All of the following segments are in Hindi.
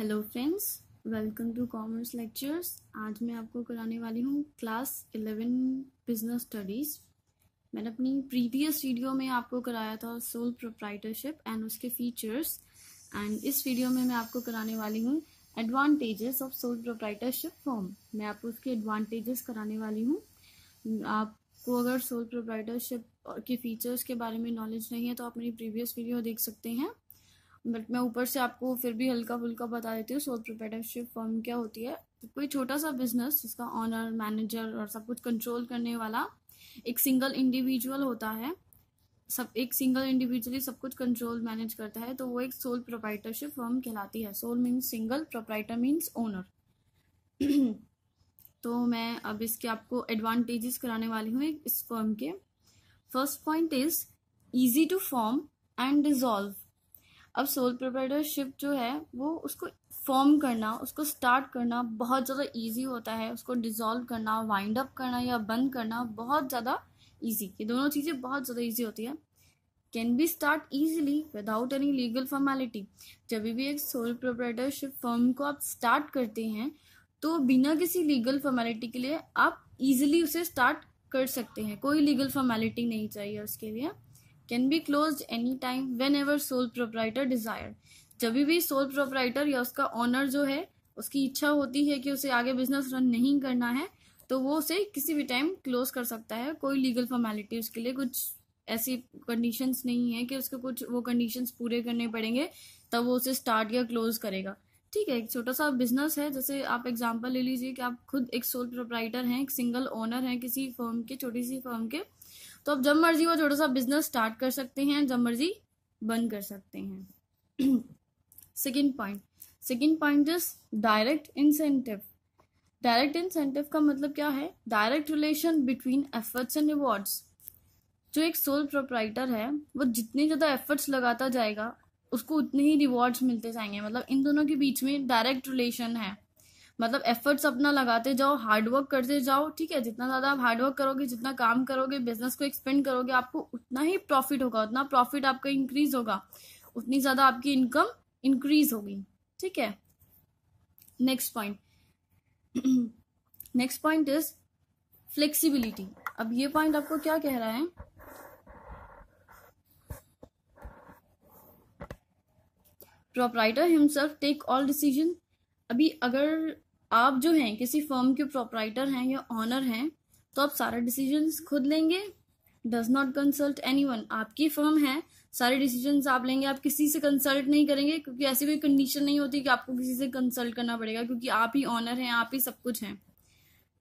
hello friends welcome to commerce lectures आज मैं आपको कराने वाली हूँ क्लास इलेवन बिजनेस स्टडीज़ मैंने अपनी प्रीवियस वीडियो में आपको कराया था सोल प्रोप्राइटरशिप एंड उसके फीचर्स एंड इस वीडियो में मैं आपको कराने वाली हूँ advantages of sole proprietorship form मैं आपको उसके एडवांटेजेस कराने वाली हूँ आपको अगर सोल प्रोप्राइटरशिप के फीचर्स के बारे में नॉलेज नहीं है तो आप मेरी प्रीवियस वीडियो देख सकते हैं बट मैं ऊपर से आपको फिर भी हल्का फुल्का बता देती हूँ सोल प्रोपेटरशिप फॉर्म क्या होती है तो कोई छोटा सा बिजनेस जिसका ऑनर मैनेजर और सब कुछ कंट्रोल करने वाला एक सिंगल इंडिविजुअल होता है सब एक सिंगल इंडिविजुअली सब कुछ कंट्रोल मैनेज करता है तो वो एक सोल प्रोप्राइटरशिप फॉर्म कहलाती है sole means single proprietor means owner तो मैं अब इसके आपको एडवांटेजेस कराने वाली हूँ इस फॉर्म के first point is easy to form and dissolve अब सोल प्रोप्राइटरशिप जो है वो उसको फॉर्म करना उसको स्टार्ट करना बहुत ज़्यादा ईजी होता है उसको डिज़ोल्व करना वाइंड अप करना या बंद करना बहुत ज़्यादा ईजी ये दोनों चीज़ें बहुत ज़्यादा ईजी होती है can be start easily without any legal formality जब भी एक सोल प्रोप्राइटरशिप फॉर्म को आप स्टार्ट करते हैं तो बिना किसी लीगल फॉर्मेलिटी के लिए आप ईजिली उसे स्टार्ट कर सकते हैं कोई लीगल फॉर्मेलिटी नहीं चाहिए उसके लिए can be close any time whenever sole proprietor desire जब भी सोल प्रोपराइटर या उसका ऑनर जो है उसकी इच्छा होती है कि उसे आगे बिजनेस रन नहीं करना है तो वो उसे किसी भी टाइम क्लोज कर सकता है कोई लीगल फॉर्मेलिटी उसके लिए कुछ ऐसी कंडीशंस नहीं है कि उसके कुछ वो कंडीशंस पूरे करने पड़ेंगे तब वो उसे स्टार्ट या क्लोज करेगा ठीक है एक छोटा सा बिजनेस है जैसे आप एग्जांपल ले लीजिए कि आप खुद एक सोल प्रोपराइटर हैं एक सिंगल ओनर हैं किसी फर्म के छोटी सी फर्म के तो आप जब मर्जी वो छोटा सा बिजनेस स्टार्ट कर सकते हैं जब मर्जी बंद कर सकते हैं second point second point is direct incentive direct incentive का मतलब क्या है direct relation between efforts and rewards जो एक सोल प्रोपराइटर है वो जितने ज़्यादा एफर्ट्स लगाता जाएगा उसको उतने ही रिवॉर्ड्स मिलते जाएंगे मतलब इन दोनों के बीच में डायरेक्ट रिलेशन है मतलब एफर्ट्स अपना लगाते जाओ हार्डवर्क करते जाओ ठीक है जितना ज़्यादा आप हार्डवर्क करोगे जितना काम करोगे बिजनेस को एक्सपेंड करोगे आपको उतना ही प्रॉफिट होगा उतना प्रॉफिट आपका इंक्रीज होगा उतनी ज़्यादा आपकी इनकम इंक्रीज होगी ठीक है next point next point is flexibility अब ये पॉइंट आपको क्या कह रहा है proprietor himself take all decision अभी अगर आप जो हैं किसी फर्म के प्रोपराइटर हैं या ऑनर हैं तो आप सारा डिसीजन खुद लेंगे does not consult any one आपकी फर्म है सारे डिसीजन आप लेंगे आप किसी से कंसल्ट नहीं करेंगे क्योंकि ऐसी कोई कंडीशन नहीं होती कि आपको किसी से कंसल्ट करना पड़ेगा क्योंकि आप ही ऑनर हैं आप ही सब कुछ हैं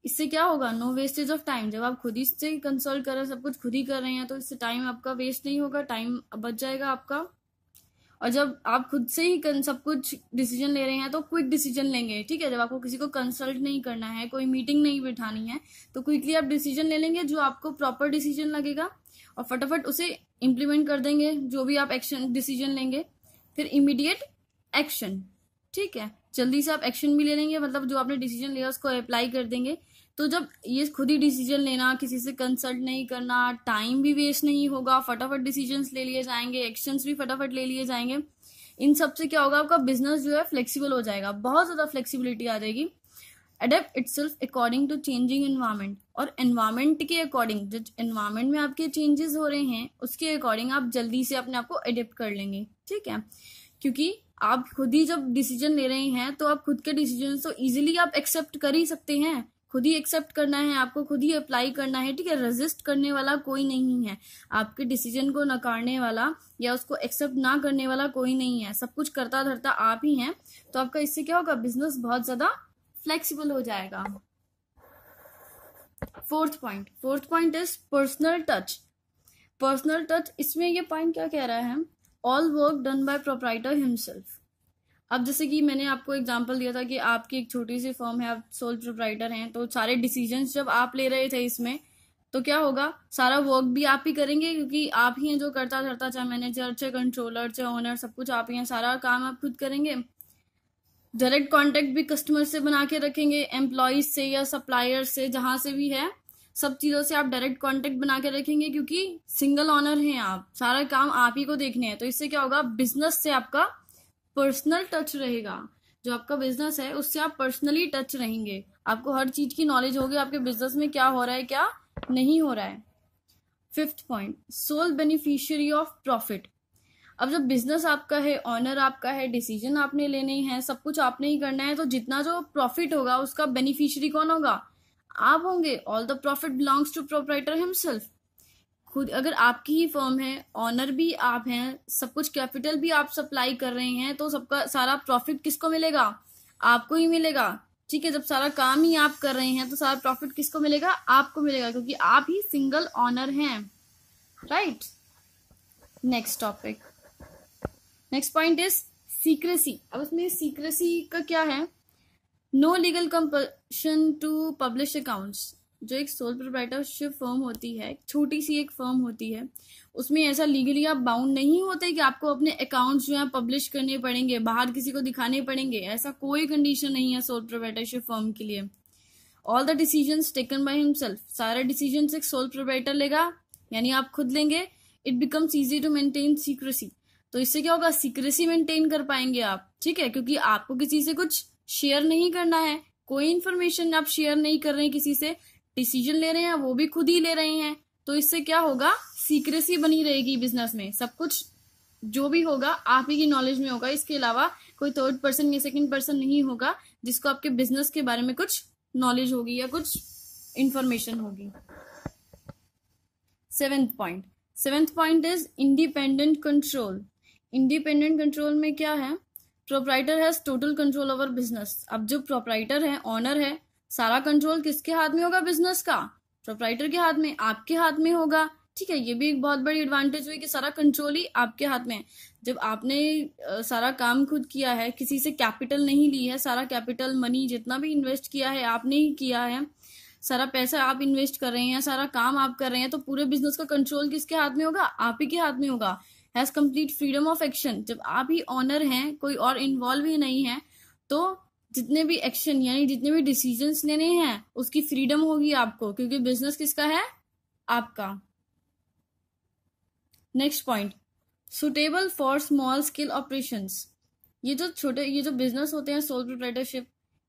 इससे क्या होगा नो वेस्टेज ऑफ टाइम जब आप खुद ही से कंसल्ट कर रहे हैं सब कुछ खुद ही कर रहे हैं तो इससे टाइम आपका वेस्ट नहीं होगा टाइम बच जाएगा आपका और जब आप खुद से ही सब कुछ डिसीजन ले रहे हैं तो क्विक डिसीजन लेंगे ठीक है जब आपको किसी को कंसल्ट नहीं करना है कोई मीटिंग नहीं बिठानी है तो क्विकली आप डिसीजन ले लेंगे जो आपको प्रॉपर डिसीजन लगेगा और फटाफट उसे इम्प्लीमेंट कर देंगे जो भी आप एक्शन डिसीजन लेंगे फिर इमीडिएट एक्शन ठीक है जल्दी से आप एक्शन भी ले लेंगे मतलब जो आपने डिसीजन लिया उसको अप्लाई कर देंगे तो जब ये खुद ही डिसीजन लेना किसी से कंसल्ट नहीं करना टाइम भी वेस्ट नहीं होगा फटाफट डिसीजन ले लिए जाएंगे एक्शंस भी फटाफट ले लिए जाएंगे इन सब से क्या होगा आपका बिजनेस जो है फ्लेक्सिबल हो जाएगा बहुत ज़्यादा फ्लेक्सिबिलिटी आ जाएगी adapt itself according to changing environment और एनवायरमेंट के अकॉर्डिंग जो एनवायरमेंट में आपके चेंजेस हो रहे हैं उसके अकॉर्डिंग आप जल्दी से अपने आप को अडेप्ट कर लेंगे ठीक है क्योंकि आप खुद ही जब डिसीजन ले रहे हैं तो आप खुद के डिसीजन तो ईजिली आप एक्सेप्ट कर ही सकते हैं खुद ही एक्सेप्ट करना है आपको खुद ही अप्लाई करना है ठीक है रजिस्ट करने वाला कोई नहीं है आपके डिसीजन को नकारने वाला या उसको एक्सेप्ट ना करने वाला कोई नहीं है सब कुछ करता धरता आप ही हैं तो आपका इससे क्या होगा बिजनेस बहुत ज्यादा फ्लेक्सीबल हो जाएगा fourth point fourth point is personal touch personal touch इसमें ये पॉइंट क्या कह रहा है all work done by proprietor himself अब जैसे कि मैंने आपको एग्जांपल दिया था कि आपकी एक छोटी सी फर्म है आप सोल प्रोप्राइटर हैं तो सारे डिसीजंस जब आप ले रहे थे इसमें तो क्या होगा सारा वर्क भी आप ही करेंगे क्योंकि आप ही हैं जो करता धरता चाहे मैनेजर चाहे कंट्रोलर चाहे ओनर सब कुछ आप ही हैं सारा काम आप खुद करेंगे डायरेक्ट कांटेक्ट भी कस्टमर से बना के रखेंगे एम्प्लॉयज से या सप्लायर से जहाँ से भी है सब चीज़ों से आप डायरेक्ट कांटेक्ट बना के रखेंगे क्योंकि सिंगल ऑनर हैं आप सारा काम आप ही को देखने हैं तो इससे क्या होगा बिजनेस से आपका पर्सनल टच रहेगा जो आपका बिजनेस है उससे आप पर्सनली टच रहेंगे आपको हर चीज की नॉलेज होगी आपके बिजनेस में क्या हो रहा है क्या नहीं हो रहा है fifth point sole beneficiary of profit अब जब बिजनेस आपका है ऑनर आपका है डिसीजन आपने लेने हैं सब कुछ आपने ही करना है तो जितना जो प्रॉफिट होगा उसका बेनिफिशियरी कौन होगा आप होंगे all the profit belongs to proprietor himself खुद अगर आपकी ही फर्म है ऑनर भी आप हैं सब कुछ कैपिटल भी आप सप्लाई कर रहे हैं तो सबका सारा प्रॉफिट किसको मिलेगा आपको ही मिलेगा ठीक है जब सारा काम ही आप कर रहे हैं तो सारा प्रॉफिट किसको मिलेगा आपको मिलेगा क्योंकि आप ही सिंगल ऑनर हैं right next topic next point is secrecy अब उसमें सीक्रेसी का क्या है no legal compulsion to publish accounts जो एक सोल प्रोप्राइटरशिप फर्म होती है छोटी सी एक फर्म होती है उसमें ऐसा लीगली आप बाउंड नहीं होते कि आपको अपने अकाउंट्स जो है पब्लिश करने पड़ेंगे बाहर किसी को दिखाने पड़ेंगे ऐसा कोई कंडीशन नहीं है सोल प्रोप्राइटरशिप फर्म के लिए all the decision taken by himself सारा डिसीजन एक सोल प्रोप्राइटर लेगा यानी आप खुद लेंगे it becomes easy to maintain secrecy तो इससे क्या होगा सीक्रेसी मेंटेन कर पाएंगे आप ठीक है क्योंकि आपको किसी से कुछ शेयर नहीं करना है कोई इन्फॉर्मेशन आप शेयर नहीं कर रहे हैं किसी से डिसीजन ले रहे हैं वो भी खुद ही ले रहे हैं तो इससे क्या होगा सीक्रेसी बनी रहेगी बिजनेस में सब कुछ जो भी होगा आप ही की नॉलेज में होगा इसके अलावा कोई थर्ड पर्सन या सेकंड पर्सन नहीं होगा जिसको आपके बिजनेस के बारे में कुछ नॉलेज होगी या कुछ इंफॉर्मेशन होगी seventh point seventh point is independent control independent control में क्या है proprietor has total control over business अब जो प्रोपराइटर है ऑनर है सारा कंट्रोल किसके हाथ में होगा बिजनेस का प्रोपराइटर के हाथ में आपके हाथ में होगा ठीक है ये भी एक बहुत बड़ी एडवांटेज हुई कि सारा कंट्रोल ही आपके हाथ में है जब आपने सारा काम खुद किया है किसी से कैपिटल नहीं ली है सारा कैपिटल मनी जितना भी इन्वेस्ट किया है आपने ही किया है सारा पैसा आप इन्वेस्ट कर रहे हैं सारा काम आप कर रहे हैं तो पूरे बिजनेस का कंट्रोल किसके हाथ में होगा आप ही के हाथ में होगा has complete freedom of action जब आप ही ऑनर हैं कोई और इन्वॉल्व ही नहीं है तो जितने भी एक्शन यानी जितने भी डिसीजन लेने हैं उसकी फ्रीडम होगी आपको क्योंकि बिजनेस किसका है आपका next point suitable for small scale operation ये जो छोटे ये जो बिजनेस होते हैं सोल प्रोप्राइटरशिप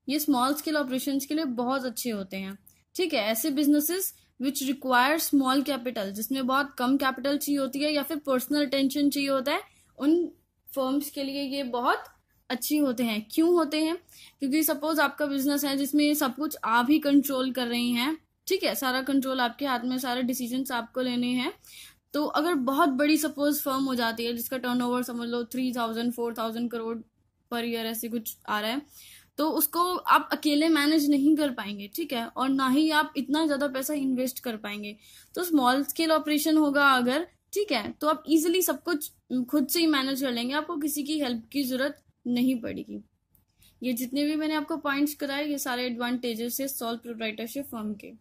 ये स्मॉल स्केल ऑपरेशन के लिए बहुत अच्छे होते हैं ठीक है ऐसे businesses which require small capital जिसमें बहुत कम कैपिटल चाहिए होती है या फिर पर्सनल अटेंशन चाहिए होता है उन फर्म्स के लिए ये बहुत अच्छी होते हैं क्यों होते हैं क्योंकि सपोज आपका बिजनेस है जिसमें सब कुछ आप ही कंट्रोल कर रही हैं ठीक है सारा कंट्रोल आपके हाथ में सारे डिसीजन आपको लेने हैं तो अगर बहुत बड़ी सपोज फर्म हो जाती है जिसका टर्न समझ लो three thousand four thousand crore per year ऐसे कुछ आ रहा है तो उसको आप अकेले मैनेज नहीं कर पाएंगे ठीक है और ना ही आप इतना ज़्यादा पैसा इन्वेस्ट कर पाएंगे तो स्मॉल स्केल ऑपरेशन होगा अगर ठीक है तो आप इजीली सब कुछ खुद से ही मैनेज कर लेंगे आपको किसी की हेल्प की जरूरत नहीं पड़ेगी ये जितने भी मैंने आपको पॉइंट्स कराए ये सारे एडवांटेजेस है सॉल्व प्रोप्राइटरशिप फॉर्म के